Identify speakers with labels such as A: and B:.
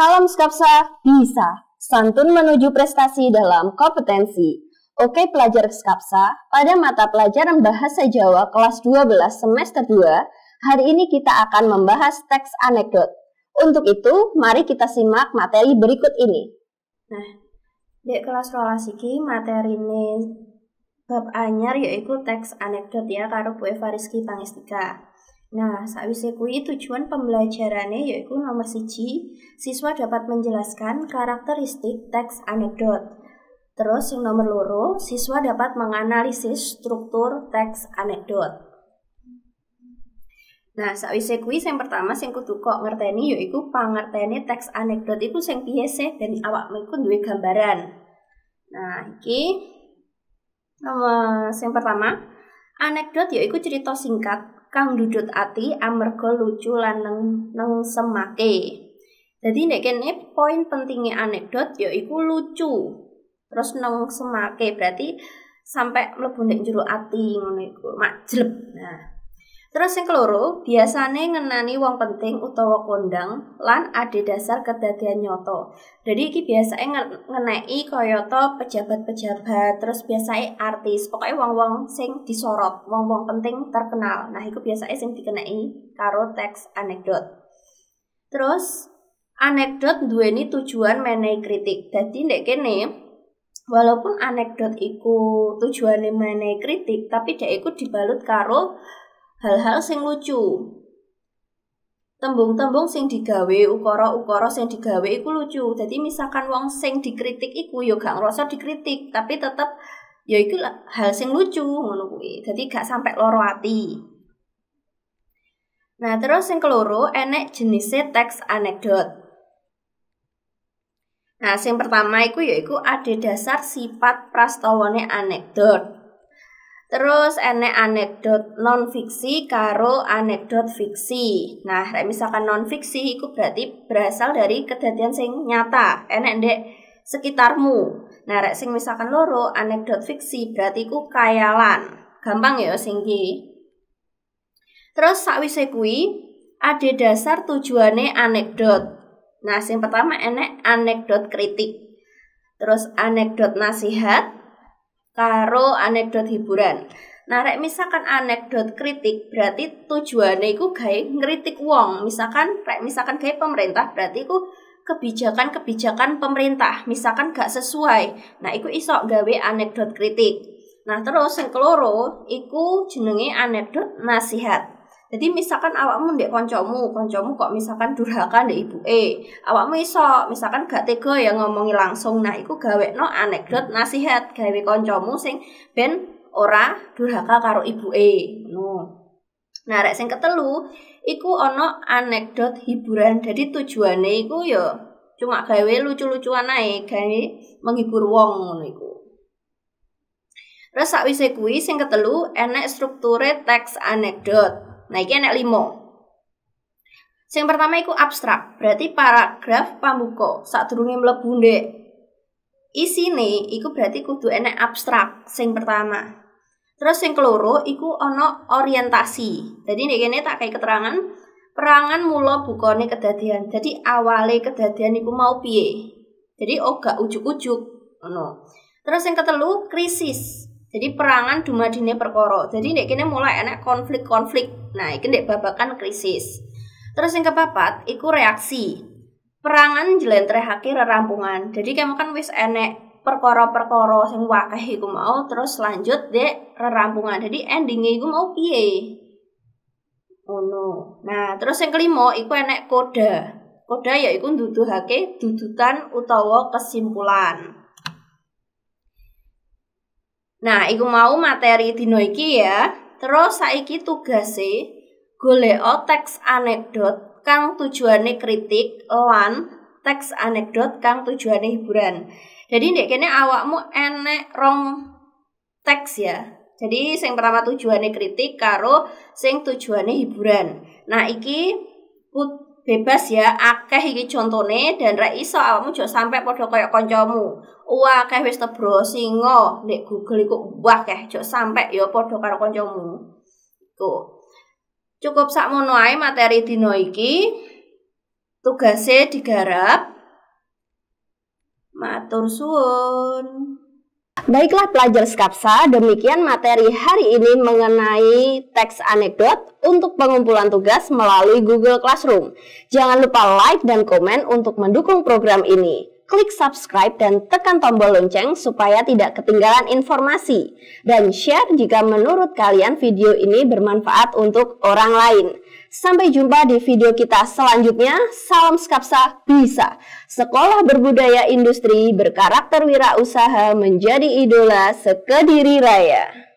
A: Salam Skapsa bisa. Santun menuju prestasi dalam kompetensi. Oke pelajar Skapsa, pada mata pelajaran Bahasa Jawa kelas 12 semester 2, hari ini kita akan membahas teks anekdot. Untuk itu, mari kita simak materi berikut ini. Nah, di kelas rolas iki materi ini bab anyar yaitu teks anekdot ya karo Bu Eva Rizky Pangestika. Nah, sawise kuwi tujuan pembelajarannya yaitu nomor siji, siswa dapat menjelaskan karakteristik teks anekdot. Terus yang nomor loro, siswa dapat menganalisis struktur teks anekdot. Nah, sawise kuwi yang pertama sing kudu kok ngerteni yaitu pangertene teks anekdot iku sing piye dan awak iku duwe gambaran. Nah, iki nomor yang pertama, anekdot yaitu cerita singkat kang dudut ati amarga lucu lan neng, neng semake. Jadi nek kene poin pentingnya anekdot yaiku lucu. Terus neng semake berarti sampai mlebu nek jero ati ngono iku, mak jleb. Nah, Terus yang keloro, biasane ngenani wong penting utawa kondang lan ade dasar kedadian nyoto. Jadi iki biasanya ngenai koyoto pejabat-pejabat, terus biasanya artis, pokoknya wong-wong sing disorot, wong-wong penting terkenal. Nah, itu biasanya sing dikenai karo teks anekdot. Terus anekdot dua ini tujuan menai kritik. Jadi tidak kene walaupun anekdot itu tujuannya menai kritik, tapi dia ikut dibalut karo hal-hal sing lucu. Tembung-tembung sing digawe ukara-ukara sing digawe iku lucu. Jadi misalkan wong sing dikritik iku yo ya gak ngerasa dikritik, tapi tetap, ya iku hal sing lucu ngono kuwi. Dadi gak sampai loro ati. Nah, terus yang keloro enek jenisnya teks anekdot. Nah, yang pertama iku yaiku ada dasar sifat prastawane anekdot. Terus enek anekdot non fiksi karo anekdot fiksi. Nah, misalkan non fiksi itu berarti berasal dari kejadian sing nyata, enek ndek sekitarmu. Nah, rek sing misalkan loro anekdot fiksi berarti ku kayalan. Gampang ya singgi. Terus sakwise kuwi ada dasar tujuannya anekdot. Nah, sing pertama enek anekdot kritik. Terus anekdot nasihat, karo anekdot hiburan. Nah, rek misalkan anekdot kritik berarti tujuannya itu gay ngeritik wong. Misalkan rek misalkan gay pemerintah berarti itu kebijakan-kebijakan pemerintah misalkan gak sesuai. Nah, itu iso gawe anekdot kritik. Nah, terus yang keloro iku jenenge anekdot nasihat. Jadi misalkan awakmu ndek koncomu, koncomu kok misalkan durhaka ndek ibu e, awakmu iso misalkan gak tega ya ngomongi langsung. Nah, iku no anekdot nasihat gawe koncomu sing ben ora durhaka karo ibu e. No. Nah, rek sing ketelu iku ono anekdot hiburan. Jadi tujuannya iku yo ya cuma gawe lucu-lucuan naik, gawe menghibur wong ngono iku. Terus sakwise kuwi sing ketelu enek strukture teks anekdot. Nah, iki enek limo. Sing pertama iku abstrak, berarti paragraf saat turunnya mlebu Isi Isine iku berarti kudu enak abstrak sing pertama. Terus yang keloro iku ono orientasi. Jadi nek kene tak kayak keterangan perangan mula bukone kedadian. Jadi awale kedadian iku mau piye. Jadi oga ujuk-ujuk ono. Terus yang ketelu krisis. Jadi perangan dumadine perkoro Jadi ini kene mulai enak konflik-konflik. Nah, ini babakan krisis. Terus yang kepapat, iku reaksi. Perangan jelentrehake rerampungan. Jadi kamu kan wis enek perkoro-perkoro sing wakeh iku mau terus lanjut dek rerampungan. Jadi endingnya iku mau piye? no. Nah, terus yang kelima iku enek koda. Koda ya iku nuduhake dudutan utawa kesimpulan. Nah, iku mau materi dino iki ya. Terus saiki tugase goleka teks anekdot kang tujuane kritik lan teks anekdot kang tujuane hiburan. Jadi ndek kene awakmu enek rong teks ya. Jadi sing pertama tujuane kritik karo sing tujuane hiburan. Nah, iki put bebas ya akeh iki contone dan ra iso awakmu jo sampe padha kaya kancamu wah akeh wis tebro singo nek Google iku wah akeh jo sampe ya padha karo kancamu tuh cukup sakmono ae materi dina iki tugase digarap matur suwun Baiklah pelajar Skapsa, demikian materi hari ini mengenai teks anekdot untuk pengumpulan tugas melalui Google Classroom. Jangan lupa like dan komen untuk mendukung program ini. Klik subscribe dan tekan tombol lonceng supaya tidak ketinggalan informasi. Dan share jika menurut kalian video ini bermanfaat untuk orang lain. Sampai jumpa di video kita selanjutnya. Salam Skapsa Bisa. Sekolah Berbudaya Industri Berkarakter Wirausaha menjadi idola sekediri raya.